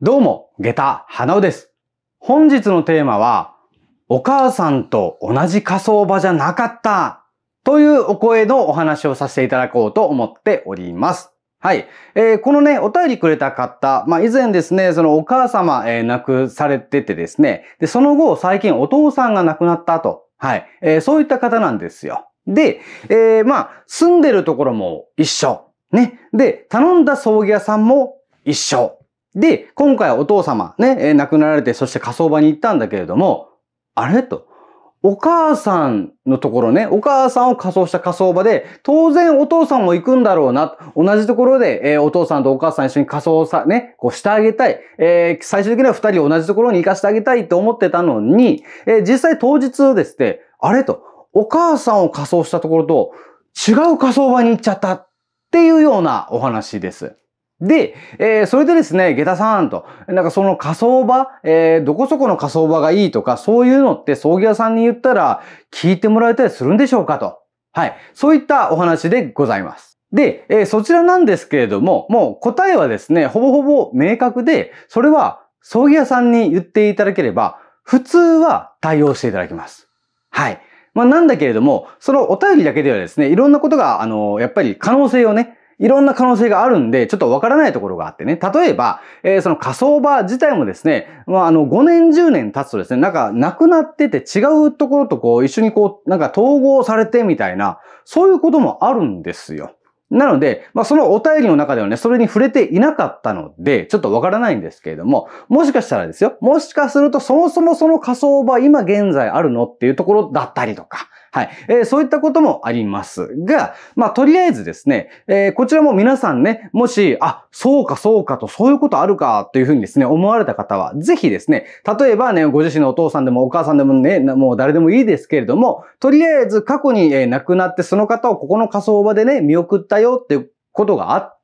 どうも、下駄、花尾です。本日のテーマは、お母さんと同じ仮想場じゃなかったというお声のお話をさせていただこうと思っております。はい。えー、このね、お便りくれた方、まあ、以前ですね、そのお母様、えー、亡くされててですね、で、その後、最近お父さんが亡くなったと。はい。えー、そういった方なんですよ。で、えー、まあ、住んでるところも一緒。ね。で、頼んだ葬儀屋さんも一緒。で、今回お父様ね、亡くなられて、そして火葬場に行ったんだけれども、あれと。お母さんのところね、お母さんを仮装した仮装場で、当然お父さんも行くんだろうな、同じところで、えー、お父さんとお母さん一緒に仮装さ、ね、こうしてあげたい。えー、最終的には二人同じところに行かせてあげたいと思ってたのに、えー、実際当日ですね、あれと、お母さんを仮装したところと、違う仮装場に行っちゃったっていうようなお話です。で、えー、それでですね、下駄さんと、なんかその仮想場、えー、どこそこの仮想場がいいとか、そういうのって葬儀屋さんに言ったら聞いてもらえたりするんでしょうかと。はい。そういったお話でございます。で、えー、そちらなんですけれども、もう答えはですね、ほぼほぼ明確で、それは葬儀屋さんに言っていただければ、普通は対応していただきます。はい。まあ、なんだけれども、そのお便りだけではですね、いろんなことが、あの、やっぱり可能性をね、いろんな可能性があるんで、ちょっとわからないところがあってね。例えば、えー、その仮想場自体もですね、まあ、あの、5年、10年経つとですね、なんか、なくなってて違うところとこう、一緒にこう、なんか統合されてみたいな、そういうこともあるんですよ。なので、まあ、そのお便りの中ではね、それに触れていなかったので、ちょっとわからないんですけれども、もしかしたらですよ、もしかするとそもそもその仮想場、今現在あるのっていうところだったりとか、はい。えー、そういったこともありますが、まあ、とりあえずですね、えー、こちらも皆さんね、もし、あ、そうかそうかと、そういうことあるかというふうにですね、思われた方は、ぜひですね、例えばね、ご自身のお父さんでもお母さんでもね、もう誰でもいいですけれども、とりあえず過去に、えー、亡くなってその方をここの仮想場でね、見送ったよっていうことがあって、、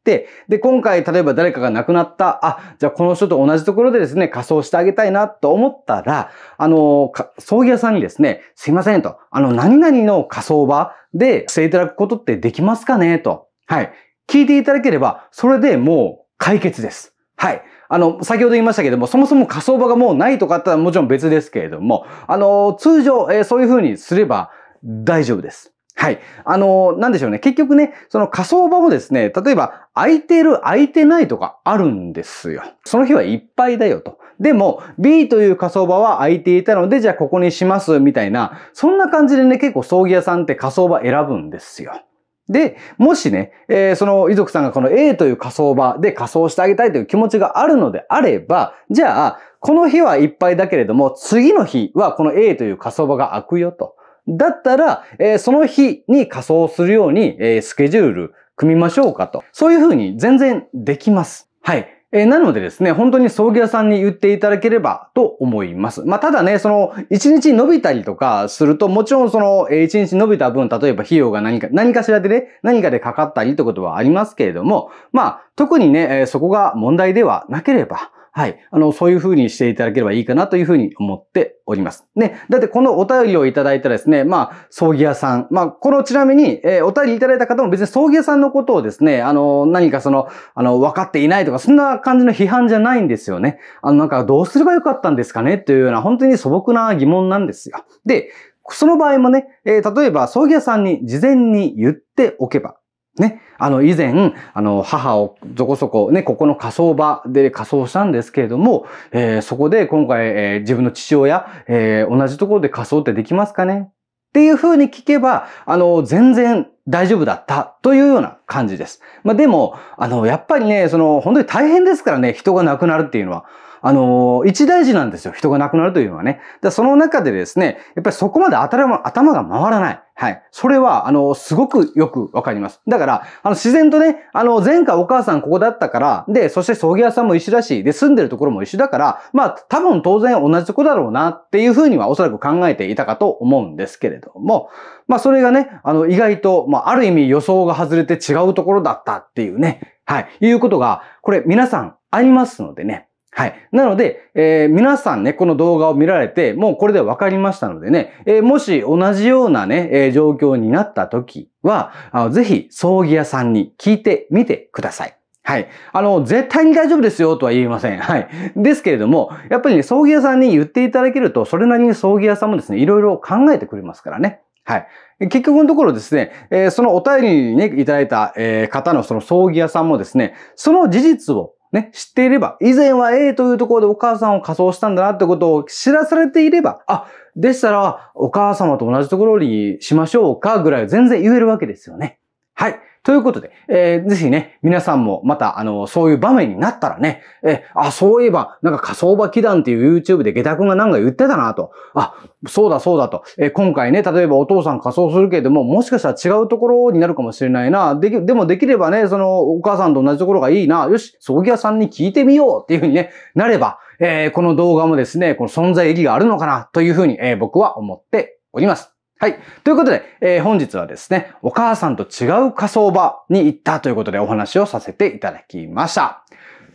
で、今回例えば誰かが亡くなった、あ、じゃあこの人と同じところでですね、仮装してあげたいなと思ったら、あの、葬儀屋さんにですね、すいませんと、あの、何々の仮装場でしていただくことってできますかねと。はい。聞いていただければ、それでもう解決です。はい。あの、先ほど言いましたけども、そもそも仮想場がもうないとかあったらもちろん別ですけれども、あの、通常、えー、そういうふうにすれば大丈夫です。はい。あのー、なんでしょうね。結局ね、その火葬場もですね、例えば、空いてる、空いてないとかあるんですよ。その日はいっぱいだよと。でも、B という火葬場は空いていたので、じゃあここにします、みたいな、そんな感じでね、結構葬儀屋さんって火葬場選ぶんですよ。で、もしね、えー、その遺族さんがこの A という火葬場で仮装してあげたいという気持ちがあるのであれば、じゃあ、この日はいっぱいだけれども、次の日はこの A という火葬場が開くよと。だったら、えー、その日に仮装するように、えー、スケジュール組みましょうかと。そういうふうに全然できます。はい。えー、なのでですね、本当に葬儀屋さんに言っていただければと思います。まあ、ただね、その、1日伸びたりとかすると、もちろんその、1日伸びた分、例えば費用が何か、何かしらでね、何かでかかったりってことはありますけれども、まあ、特にね、えー、そこが問題ではなければ、はい。あの、そういう風にしていただければいいかなという風に思っております。ね。だってこのお便りをいただいたですね、まあ、葬儀屋さん。まあ、このちなみに、えー、お便りいただいた方も別に葬儀屋さんのことをですね、あの、何かその、あの、分かっていないとか、そんな感じの批判じゃないんですよね。あの、なんかどうすればよかったんですかねっていうような、本当に素朴な疑問なんですよ。で、その場合もね、えー、例えば葬儀屋さんに事前に言っておけば、ね。あの、以前、あの、母をそこそこ、ね、ここの仮想場で仮装したんですけれども、えー、そこで今回、えー、自分の父親、えー、同じところで仮装ってできますかねっていう風に聞けば、あの、全然大丈夫だったというような感じです。まあ、でも、あの、やっぱりね、その、本当に大変ですからね、人が亡くなるっていうのは。あのー、一大事なんですよ。人が亡くなるというのはね。で、その中でですね、やっぱりそこまで頭頭が回らない。はい。それは、あの、すごくよくわかります。だから、あの、自然とね、あの、前回お母さんここだったから、で、そして葬儀屋さんも一緒だし、で、住んでるところも一緒だから、まあ、多分当然同じとこだろうなっていうふうにはおそらく考えていたかと思うんですけれども、まあ、それがね、あの、意外と、まあ、ある意味予想が外れて違うところだったっていうね、はい、いうことが、これ皆さんありますのでね、はい。なので、えー、皆さんね、この動画を見られて、もうこれで分かりましたのでね、えー、もし同じようなね、えー、状況になった時は、あぜひ、葬儀屋さんに聞いてみてください。はい。あの、絶対に大丈夫ですよとは言いません。はい。ですけれども、やっぱりね、葬儀屋さんに言っていただけると、それなりに葬儀屋さんもですね、いろいろ考えてくれますからね。はい。結局のところですね、えー、そのお便りにね、いただいた、えー、方のその葬儀屋さんもですね、その事実をね、知っていれば、以前は A というところでお母さんを仮装したんだなってことを知らされていれば、あ、でしたら、お母様と同じところにしましょうかぐらい全然言えるわけですよね。はい。ということで、えー、ぜひね、皆さんもまた、あの、そういう場面になったらね、えあ、そういえば、なんか仮想場祈願っていう YouTube で下駄君がなんか言ってたなと。あ、そうだそうだと。えー、今回ね、例えばお父さん仮装するけれども、もしかしたら違うところになるかもしれないな。でき、でもできればね、その、お母さんと同じところがいいな。よし、葬儀屋さんに聞いてみようっていうふうにね、なれば、えー、この動画もですね、この存在意義があるのかなというふうに、えー、僕は思っております。はい。ということで、えー、本日はですね、お母さんと違う火葬場に行ったということでお話をさせていただきました。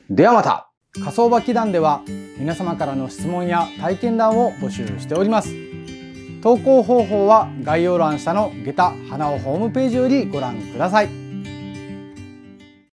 ではまた火葬場祈談では皆様からの質問や体験談を募集しております。投稿方法は概要欄下の下駄花をホームページよりご覧ください。